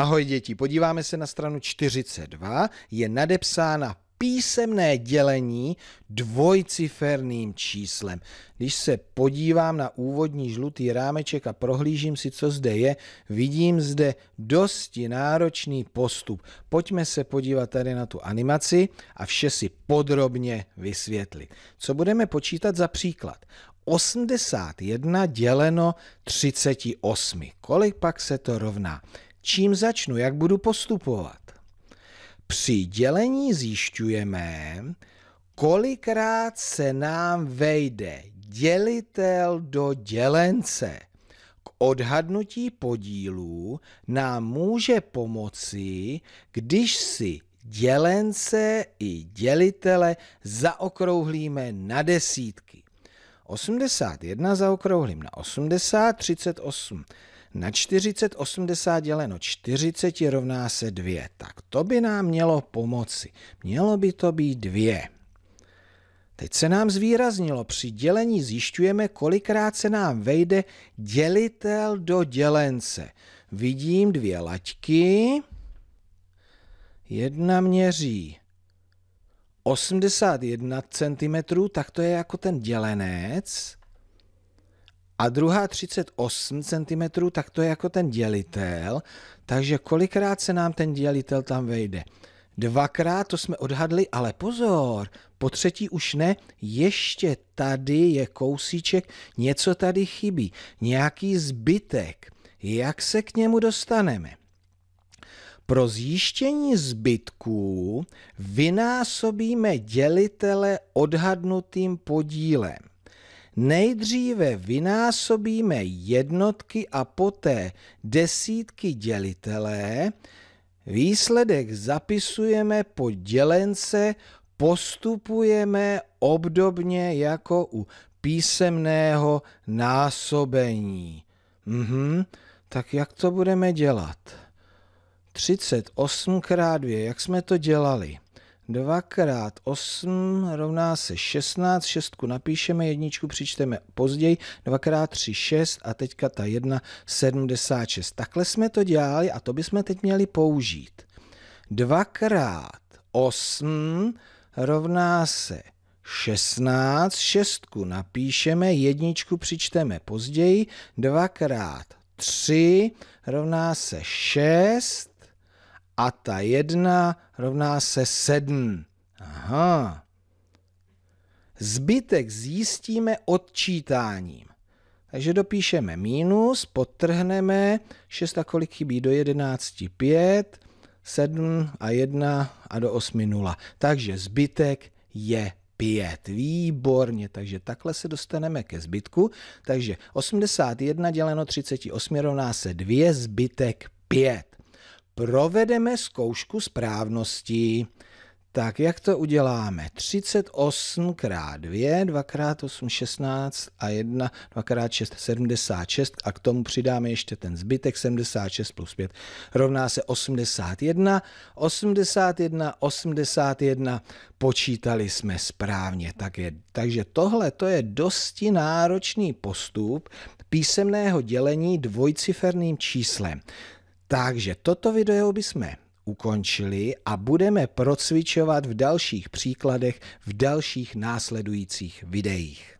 Ahoj děti, podíváme se na stranu 42, je nadepsána písemné dělení dvojciferným číslem. Když se podívám na úvodní žlutý rámeček a prohlížím si, co zde je, vidím zde dosti náročný postup. Pojďme se podívat tady na tu animaci a vše si podrobně vysvětlit. Co budeme počítat za příklad? 81 děleno 38. Kolik pak se to rovná? čím začnu, jak budu postupovat. Při dělení zjišťujeme, kolikrát se nám vejde dělitel do dělence. K odhadnutí podílů nám může pomoci, když si dělence i dělitele zaokrouhlíme na desítky. 81 zaokrouhlím na 80, 38 na 40 80 děleno 40 rovná se 2. Tak to by nám mělo pomoci. Mělo by to být 2. Teď se nám zvýraznilo, při dělení zjišťujeme, kolikrát se nám vejde dělitel do dělence. Vidím dvě laťky, jedna měří 81 cm, tak to je jako ten dělenec, a druhá 38 cm, tak to je jako ten dělitel, takže kolikrát se nám ten dělitel tam vejde. Dvakrát to jsme odhadli, ale pozor, po třetí už ne, ještě tady je kousíček, něco tady chybí, nějaký zbytek. Jak se k němu dostaneme? Pro zjištění zbytků vynásobíme dělitele odhadnutým podílem. Nejdříve vynásobíme jednotky a poté desítky dělitelé. Výsledek zapisujeme po dělence, postupujeme obdobně jako u písemného násobení. Mhm, tak jak to budeme dělat? 38 krát 2, jak jsme to dělali? Dvakrát 8 rovná se 16, šestku napíšeme, jedničku přičteme později, dvakrát 3, 6 a teďka ta 1, 76. Takhle jsme to dělali a to bychom teď měli použít. Dvakrát 8 rovná se 16, šestku napíšeme, jedničku přičteme později, dvakrát 3 rovná se 6 a ta jedna rovná se sedm. Aha. Zbytek zjistíme odčítáním. Takže dopíšeme minus, potrhneme, 6 a kolik chybí do 11, 5, 7 a 1 a do 8, 0. Takže zbytek je 5. Výborně, takže takhle se dostaneme ke zbytku. Takže 81 děleno 38 rovná se 2, zbytek 5 provedeme zkoušku správnosti. Tak jak to uděláme? 38 x 2, 2 x 8, 16 a 1, 2 x 6, 76 a k tomu přidáme ještě ten zbytek 76 plus 5 rovná se 81. 81, 81, počítali jsme správně. Tak je, takže tohle to je dosti náročný postup písemného dělení dvojciferným číslem. Takže toto video bychom ukončili a budeme procvičovat v dalších příkladech v dalších následujících videích.